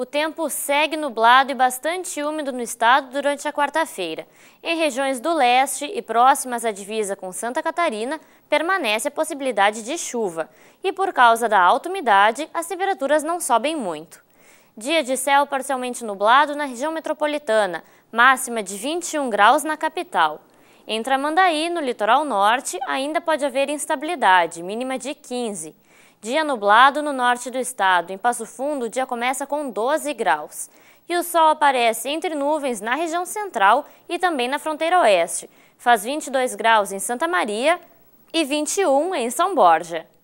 O tempo segue nublado e bastante úmido no estado durante a quarta-feira. Em regiões do leste e próximas à divisa com Santa Catarina, permanece a possibilidade de chuva. E por causa da alta umidade, as temperaturas não sobem muito. Dia de céu parcialmente nublado na região metropolitana, máxima de 21 graus na capital. Em Tramandaí, no litoral norte, ainda pode haver instabilidade, mínima de 15. Dia nublado no norte do estado. Em Passo Fundo, o dia começa com 12 graus. E o sol aparece entre nuvens na região central e também na fronteira oeste. Faz 22 graus em Santa Maria e 21 em São Borja.